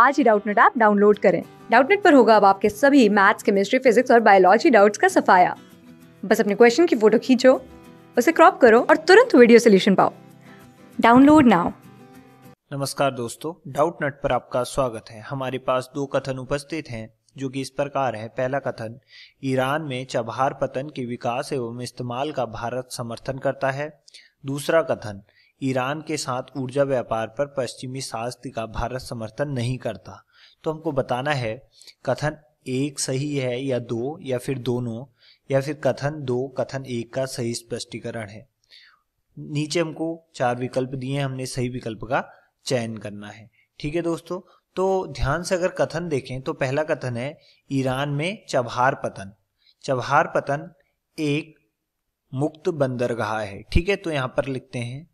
आज ही Doubtnet app download करें डाउटनेट पर होगा अब आपके सभी मैथ्स केमिस्ट्री फिजिक्स और बायोलॉजी डाउट्स का सफाया बस अपने क्वेश्चन की फोटो खींचो उसे क्रॉप करो और तुरंत वीडियो सोल्यूशन पाओ डाउनलोड नाउ नमस्कार दोस्तों डाउट नट पर आपका स्वागत है हमारे पास दो कथन उपस्थित हैं जो कि इस प्रकार है पहला कथन ईरान में चबहार पतन के विकास एवं इस्तेमाल का भारत समर्थन करता है दूसरा कथन ईरान के साथ ऊर्जा व्यापार पर पश्चिमी शास्त्र का भारत समर्थन नहीं करता तो हमको बताना है कथन एक सही है या दो या फिर दोनों या फिर कथन दो कथन एक का सही स्पष्टीकरण है नीचे हमको चार विकल्प दिए हमने सही विकल्प का चयन करना है ठीक है दोस्तों तो ध्यान से अगर कथन देखें तो पहला कथन है ईरान में चबहार पतन चबहार पतन एक मुक्त बंदरगाह है ठीक है तो यहाँ पर लिखते हैं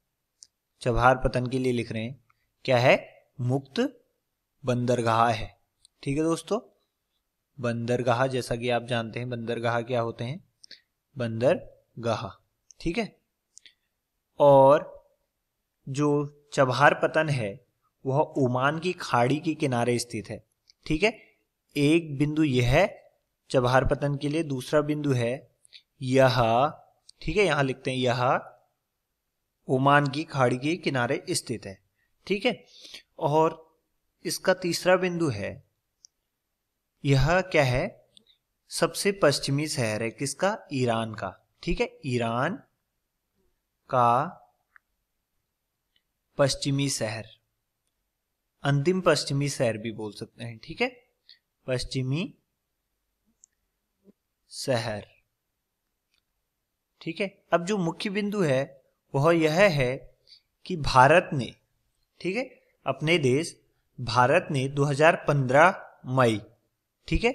चबहार पतन के लिए लिख रहे हैं क्या है मुक्त बंदरगाह है ठीक है दोस्तों बंदरगाह जैसा कि आप जानते हैं बंदरगाह क्या होते हैं बंदरगाह ठीक है और जो चबहार पतन है वह ओमान की खाड़ी के किनारे स्थित है ठीक है एक बिंदु यह है चबहार पतन के लिए दूसरा बिंदु है यह ठीक है यहां लिखते हैं यह ओमान की खाड़ी के किनारे स्थित है ठीक है और इसका तीसरा बिंदु है यह क्या है सबसे पश्चिमी शहर है किसका ईरान का ठीक है ईरान का पश्चिमी शहर अंतिम पश्चिमी शहर भी बोल सकते हैं ठीक है पश्चिमी शहर ठीक है अब जो मुख्य बिंदु है वह यह है कि भारत ने ठीक है अपने देश भारत ने 2015 मई ठीक है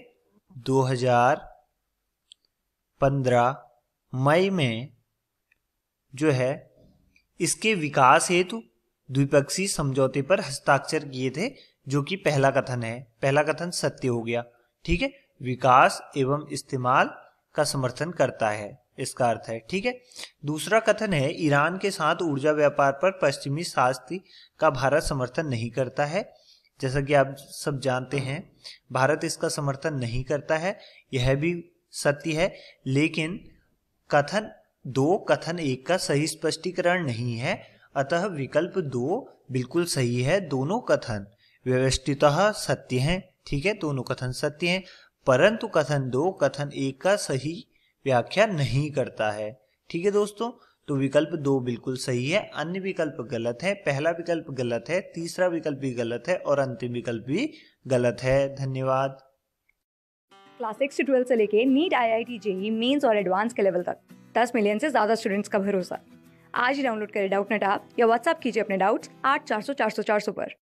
2015 मई में जो है इसके विकास हेतु द्विपक्षीय समझौते पर हस्ताक्षर किए थे जो कि पहला कथन है पहला कथन सत्य हो गया ठीक है विकास एवं इस्तेमाल का समर्थन करता है इसका अर्थ है ठीक है दूसरा कथन है ईरान के साथ ऊर्जा व्यापार पर पश्चिमी शास्त्र का भारत समर्थन नहीं करता है जैसा कि आप सब जानते हैं भारत इसका समर्थन नहीं करता है यह भी सत्य है लेकिन कथन दो कथन एक का सही स्पष्टीकरण नहीं है अतः विकल्प दो बिल्कुल सही है दोनों कथन व्यवस्थित सत्य हैं ठीक है दोनों कथन सत्य हैं परंतु कथन दो कथन एक का सही व्याख्या नहीं करता है ठीक है दोस्तों तो विकल्प दो बिल्कुल सही है अन्य विकल्प गलत है पहला विकल्प गलत है तीसरा विकल्प भी गलत है और अंतिम विकल्प भी गलत है धन्यवाद क्लास सिक्स ट्वेल्थ से लेके NEET I I T JEE mains और एडवांस के लेवल तक दस मिलियन से ज्यादा स्टूडेंट्स का भरोसा आज ही डाउनलोड करें डाउट नेट आप या व्हाट्सअप कीजिए अपने डाउट्स आठ चार सौ चार सौ चार सौ पर